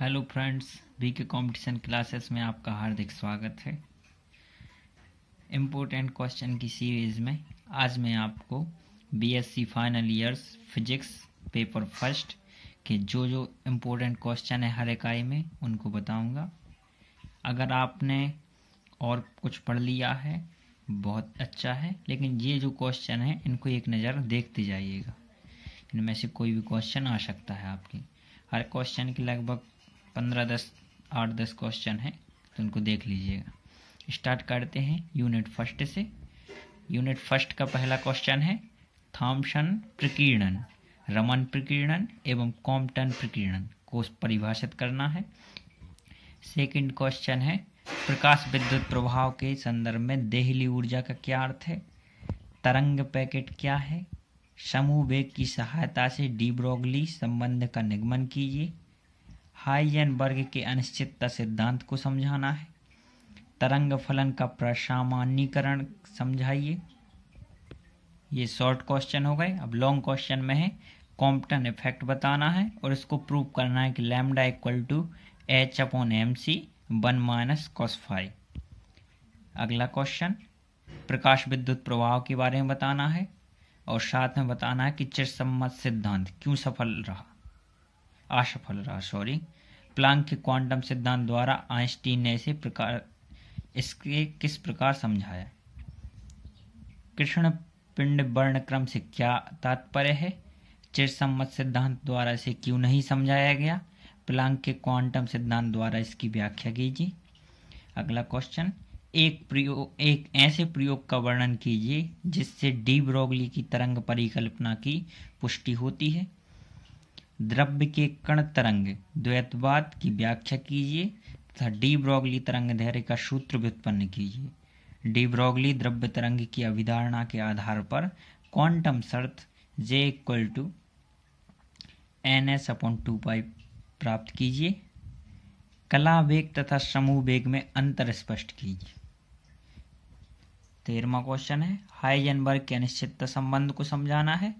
hello friends V K competition classes में आपका हार्दिक स्वागत है इम्पोर्टेंट क्वेश्चन की सीरीज़ में आज मैं आपको BSc final years physics paper first के जो जो इम्पोर्टेंट क्वेश्चन है हर इकाई में उनको बताऊंगा अगर आपने और कुछ पढ़ लिया है बहुत अच्छा है लेकिन ये जो क्वेश्चन है इनको एक नज़र देखते जाइएगा इनमें से कोई भी क्वेश्चन आ सकता है आपकी हर क्वेश्चन की लगभग पंद्रह दस आठ दस क्वेश्चन हैं तो उनको देख लीजिएगा स्टार्ट करते हैं यूनिट फर्स्ट से यूनिट फर्स्ट का पहला क्वेश्चन है थॉम्सन प्रकीर्णन रमन प्रकीर्णन एवं कॉम्पटन प्रकीर्णन को परिभाषित करना है सेकंड क्वेश्चन है प्रकाश विद्युत प्रभाव के संदर्भ में देहली ऊर्जा का क्या अर्थ है तरंग पैकेट क्या है समूह वेग की सहायता से डीब्रोगली संबंध का निगमन कीजिए हाइजेनबर्ग के अनिश्चितता सिद्धांत को समझाना है तरंग फलन का प्रसामान्यकरण समझाइए ये शॉर्ट क्वेश्चन हो गए अब लॉन्ग क्वेश्चन में है कॉम्पटन इफेक्ट बताना है और इसको प्रूव करना है कि lambda equal to H upon M C one minus cos phi अगला क्वेश्चन प्रकाश विद्युत प्रभाव के बारे में बताना है और साथ में बताना है कि चिर सम्मत सिद्धांत क्यों सफल रहा असफल रहा सॉरी प्लांक के क्वांटम सिद्धांत द्वारा आइंस्टीन ने इसे प्रकार इसके किस प्रकार समझाया कृष्ण पिंड वर्ण क्रम से क्या तात्पर्य है चिर सम्मत सिद्धांत द्वारा इसे क्यों नहीं समझाया गया प्लांक के क्वांटम सिद्धांत द्वारा इसकी व्याख्या कीजिए अगला क्वेश्चन एक प्रयोग एक ऐसे प्रयोग का वर्णन कीजिए जिससे डी ब्रोगली की तरंग परिकल्पना की पुष्टि होती है द्रव्य के कण तरंग द्वैतवाद की व्याख्या कीजिए तथा डी ब्रॉगली तरंग धैर्य का सूत्र व्युत्पन्न कीजिए डी ब्रॉगली द्रव्य तरंग की अभिधारणा के आधार पर क्वांटम शर्त J equal to N S upon two pi प्राप्त कीजिए कला वेग तथा समूह वेग में अंतर स्पष्ट कीजिए तेरहवा क्वेश्चन है हाइजेनबर्ग के अनिश्चितता संबंध को समझाना है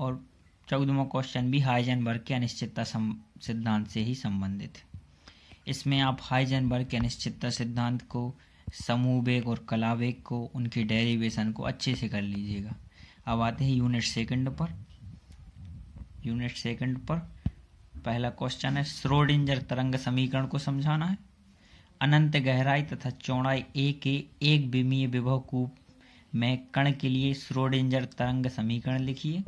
और चौदहवा क्वेश्चन भी वर्ग के अनिश्चितता सिद्धांत से ही संबंधित है इसमें आप वर्ग के अनिश्चितता सिद्धांत को समूह वेग और कला वेग को उनके डेरिवेशन को अच्छे से कर लीजिएगा अब आते हैं यूनिट सेकंड पर यूनिट सेकंड पर पहला क्वेश्चन है स्रोडिंजर तरंग समीकरण को समझाना है अनंत गहराई तथा चौड़ाई ए के एक विमीय विभव कूप में कण के लिए स्रोडिंजर तरंग समीकरण लिखिए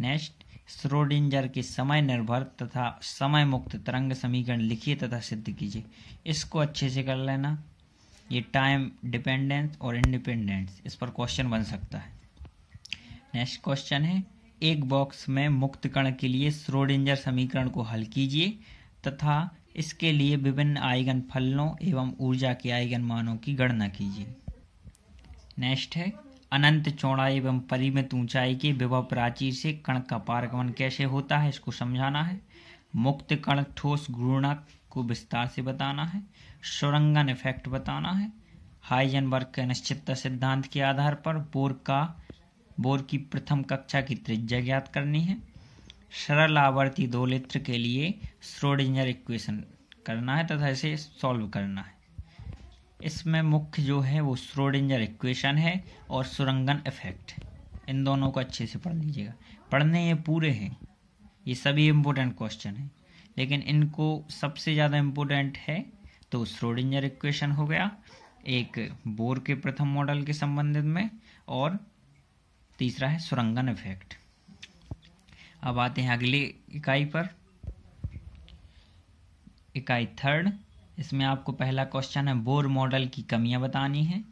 नेक्स्ट स्रोडिंजर की समय निर्भर तथा समय मुक्त तरंग समीकरण लिखिए तथा सिद्ध कीजिए इसको अच्छे से कर लेना ये टाइम डिपेंडेंस और इंडिपेंडेंस इस पर क्वेश्चन बन सकता है नेक्स्ट क्वेश्चन है एक बॉक्स में मुक्त कण के लिए स्रोडिंजर समीकरण को हल कीजिए तथा इसके लिए विभिन्न आइगन फलनों एवं ऊर्जा के आइगन मानों की गणना कीजिए नेक्स्ट है अनंत चौड़ाई एवं परिमित ऊंचाई के विभव प्राचीर से कण का पारगमन कैसे होता है इसको समझाना है मुक्त कण ठोस घूर्णक को विस्तार से बताना है सुरंगन इफेक्ट बताना है हाइजन वर्ग के अनिश्चितता सिद्धांत के आधार पर बोर का बोर की प्रथम कक्षा की त्रिज्या ज्ञात करनी है सरल आवर्ती लित्र के लिए स्रोडिंजर इक्वेशन करना है तथा इसे सॉल्व करना है इसमें मुख्य जो है वो स्रोडेंजर इक्वेशन है और सुरंगन इफेक्ट इन दोनों को अच्छे से पढ़ लीजिएगा पढ़ने ये पूरे हैं ये सभी इम्पोर्टेंट क्वेश्चन हैं लेकिन इनको सबसे ज़्यादा इम्पोर्टेंट है तो स्रोडेंजर इक्वेशन हो गया एक बोर के प्रथम मॉडल के संबंधित में और तीसरा है सुरंगन इफेक्ट अब आते हैं अगली इकाई पर इकाई थर्ड इसमें आपको पहला क्वेश्चन है बोर मॉडल की कमियां बतानी है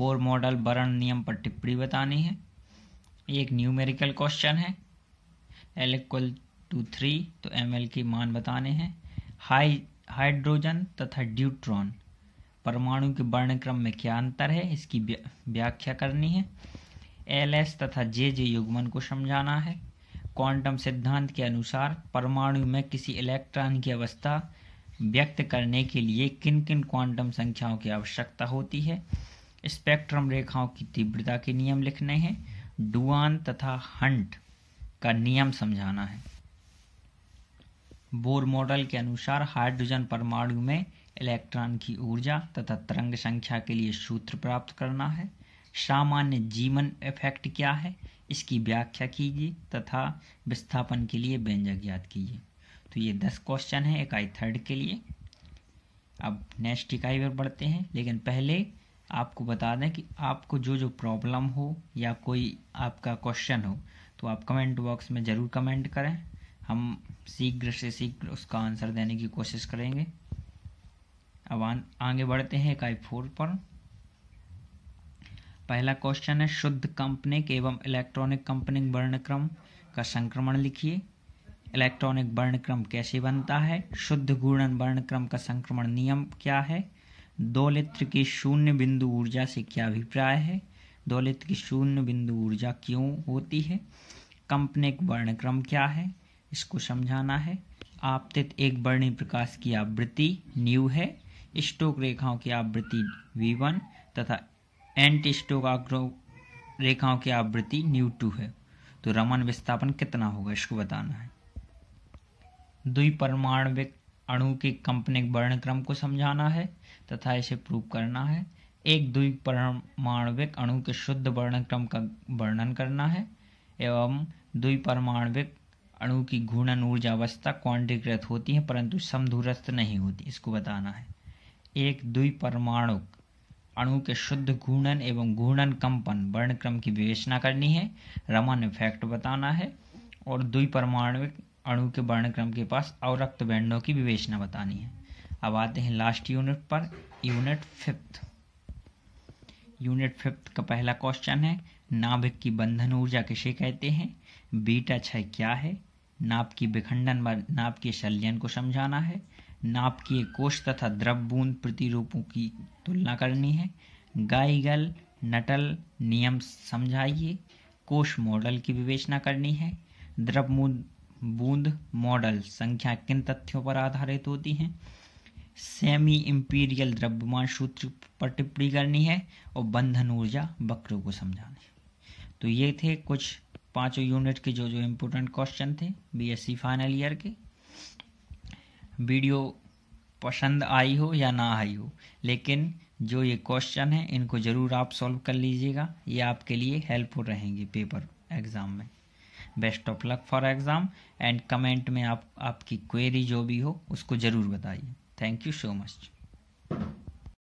बोर मॉडल बरण नियम पर टिप्पणी बतानी है एक न्यूमेरिकल क्वेश्चन है एल इक्वल टू थ्री तो एम एल के मान बताने हैं हाई हाइड्रोजन तथा ड्यूट्रॉन परमाणु के वर्णक्रम में क्या अंतर है इसकी व्याख्या करनी है एल एस तथा जे जे युग्मन को समझाना है क्वांटम सिद्धांत के अनुसार परमाणु में किसी इलेक्ट्रॉन की अवस्था व्यक्त करने के लिए किन किन क्वांटम संख्याओं की आवश्यकता होती है स्पेक्ट्रम रेखाओं की तीव्रता के नियम लिखने हैं डुआन तथा हंट का नियम समझाना है बोर मॉडल के अनुसार हाइड्रोजन परमाणु में इलेक्ट्रॉन की ऊर्जा तथा तरंग संख्या के लिए सूत्र प्राप्त करना है सामान्य जीवन इफेक्ट क्या है इसकी व्याख्या कीजिए तथा विस्थापन के लिए व्यंजक ज्ञात कीजिए तो ये दस क्वेश्चन है इकाई थर्ड के लिए अब नेक्स्ट इकाई पर बढ़ते हैं लेकिन पहले आपको बता दें कि आपको जो जो प्रॉब्लम हो या कोई आपका क्वेश्चन हो तो आप कमेंट बॉक्स में ज़रूर कमेंट करें हम शीघ्र से शीघ्र उसका आंसर देने की कोशिश करेंगे अब आ, आगे बढ़ते हैं इकाई फोर पर पहला क्वेश्चन है शुद्ध कंपनिक एवं इलेक्ट्रॉनिक कंपनिक वर्णक्रम का संक्रमण लिखिए इलेक्ट्रॉनिक वर्णक्रम कैसे बनता है शुद्ध गुणन वर्णक्रम का संक्रमण नियम क्या है दौलित्र की शून्य बिंदु ऊर्जा से क्या अभिप्राय है दौलित की शून्य बिंदु ऊर्जा क्यों होती है कंपनिक वर्णक्रम क्या है इसको समझाना है आपतित एक वर्णी प्रकाश की आवृत्ति न्यू है स्टोक रेखाओं की आवृत्ति वी वन तथा एंटी स्टोक रेखाओं की आवृत्ति न्यू टू है तो रमन विस्थापन कितना होगा इसको बताना है द्विपरमाण्विक अणु के कंपनिक वर्णक्रम को समझाना है तथा इसे प्रूव करना है एक द्विपरमाण्विक अणु के शुद्ध वर्णक्रम का वर्णन करना है एवं परमाणविक अणु की घूर्णन ऊर्जा अवस्था क्वांटीकृत होती है परंतु समधुरस्त नहीं होती इसको बताना है एक द्विपरमाणुक अणु के शुद्ध घूर्णन एवं घूर्णन कंपन वर्णक्रम की विवेचना करनी है रमन इफेक्ट बताना है और द्विपरमाणुक अणु के वर्णक्रम के पास अवरक्त बैंडों की विवेचना बतानी है अब आते हैं लास्ट यूनिट पर यूनिट फिफ्थ यूनिट फिफ्थ का पहला क्वेश्चन है नाभिक की बंधन ऊर्जा किसे कहते हैं बीटा क्षय क्या है नाप की विखंडन व नाप के शल्यन को समझाना है नाप के कोष तथा द्रव बूंद प्रतिरूपों की तुलना करनी है गाइगल नटल नियम समझाइए कोष मॉडल की विवेचना करनी है द्रव बूंद बूंद मॉडल संख्या किन तथ्यों पर आधारित होती है सेमी इंपीरियल द्रव्यमान सूत्र पर टिप्पणी करनी है और बंधन ऊर्जा वक्रों को समझाना है तो ये थे कुछ पांचों यूनिट के जो जो इम्पोर्टेंट क्वेश्चन थे बीएससी फाइनल ईयर के वीडियो पसंद आई हो या ना आई हो लेकिन जो ये क्वेश्चन है इनको ज़रूर आप सॉल्व कर लीजिएगा ये आपके लिए हेल्पफुल रहेंगे पेपर एग्ज़ाम में best of luck for exam and comment में आप आपकी क्वेरी जो भी हो उसको ज़रूर बताइए थैंक यू सो मच